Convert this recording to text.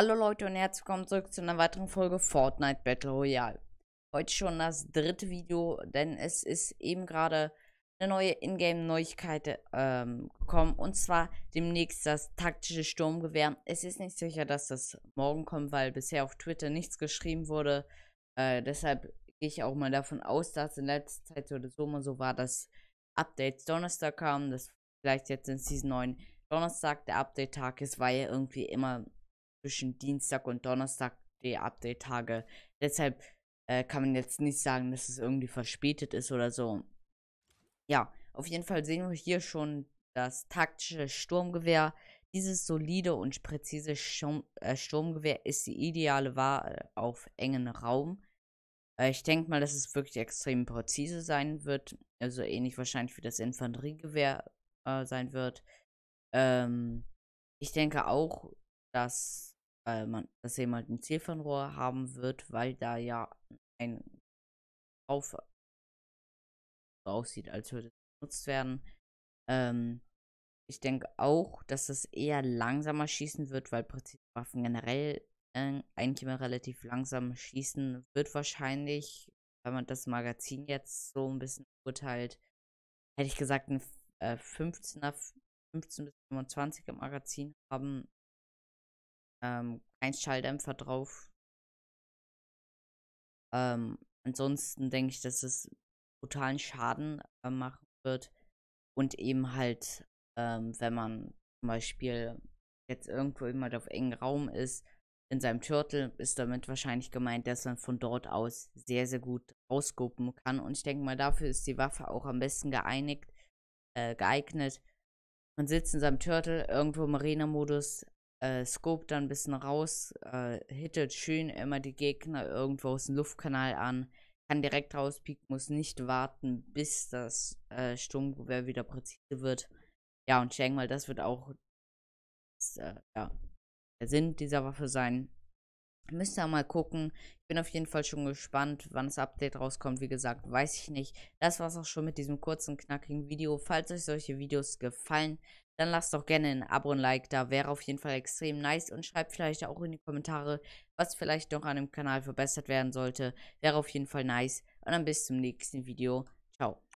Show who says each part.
Speaker 1: Hallo Leute und herzlich willkommen zurück zu einer weiteren Folge Fortnite Battle Royale. Heute schon das dritte Video, denn es ist eben gerade eine neue Ingame-Neuigkeit ähm, gekommen und zwar demnächst das taktische Sturmgewehr. Es ist nicht sicher, dass das morgen kommt, weil bisher auf Twitter nichts geschrieben wurde. Äh, deshalb gehe ich auch mal davon aus, dass in letzter Zeit oder so mal so war, dass Updates Donnerstag kamen. Das vielleicht jetzt in Season 9 Donnerstag der Update-Tag ist, war ja irgendwie immer zwischen Dienstag und Donnerstag die Update-Tage. Deshalb äh, kann man jetzt nicht sagen, dass es irgendwie verspätet ist oder so. Ja, auf jeden Fall sehen wir hier schon das taktische Sturmgewehr. Dieses solide und präzise Sturm, äh, Sturmgewehr ist die ideale Wahl auf engen Raum. Äh, ich denke mal, dass es wirklich extrem präzise sein wird. Also ähnlich wahrscheinlich wie das Infanteriegewehr äh, sein wird. Ähm, ich denke auch, dass weil äh, man dass jemand ein Zielfernrohr haben wird, weil da ja ein drauf so aussieht, als würde es benutzt werden. Ähm, ich denke auch, dass es eher langsamer schießen wird, weil präzise Waffen generell äh, eigentlich immer relativ langsam schießen wird wahrscheinlich, wenn man das Magazin jetzt so ein bisschen urteilt, hätte ich gesagt, ein äh, 15er, 15 bis 25 er Magazin haben ähm, kein Schalldämpfer drauf. Ähm, ansonsten denke ich, dass es brutalen Schaden äh, machen wird. Und eben halt, ähm, wenn man zum Beispiel jetzt irgendwo jemand auf engen Raum ist, in seinem Turtle, ist damit wahrscheinlich gemeint, dass man von dort aus sehr, sehr gut rausgucken kann. Und ich denke mal, dafür ist die Waffe auch am besten geeinigt, äh, geeignet. Man sitzt in seinem Turtle, irgendwo im Arena-Modus, äh, Scope dann ein bisschen raus, äh, hittet schön immer die Gegner irgendwo aus dem Luftkanal an, kann direkt rauspieken, muss nicht warten, bis das äh, Sturmgewehr wieder präzise wird. Ja, und ich denke mal, das wird auch das, äh, ja, der Sinn dieser Waffe sein. Müsst ihr mal gucken. Ich bin auf jeden Fall schon gespannt, wann das Update rauskommt. Wie gesagt, weiß ich nicht. Das war es auch schon mit diesem kurzen, knackigen Video. Falls euch solche Videos gefallen, dann lasst doch gerne ein Abo und ein Like da. Wäre auf jeden Fall extrem nice. Und schreibt vielleicht auch in die Kommentare, was vielleicht noch an dem Kanal verbessert werden sollte. Wäre auf jeden Fall nice. Und dann bis zum nächsten Video. Ciao.